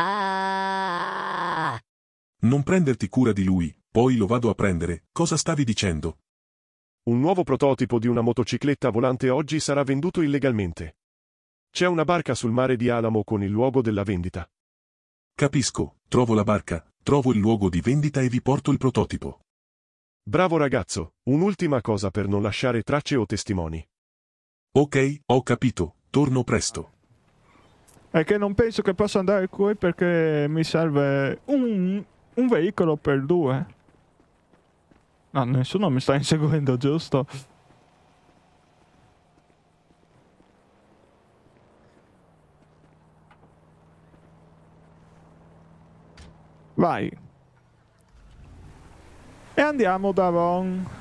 Ah! Non prenderti cura di lui, poi lo vado a prendere, cosa stavi dicendo? Un nuovo prototipo di una motocicletta volante oggi sarà venduto illegalmente. C'è una barca sul mare di Alamo con il luogo della vendita. Capisco, trovo la barca, trovo il luogo di vendita e vi porto il prototipo. Bravo ragazzo, un'ultima cosa per non lasciare tracce o testimoni. Ok, ho capito, torno presto è che non penso che possa andare qui perché mi serve un, un veicolo per due. No, nessuno mi sta inseguendo, giusto? Vai. E andiamo da Ron.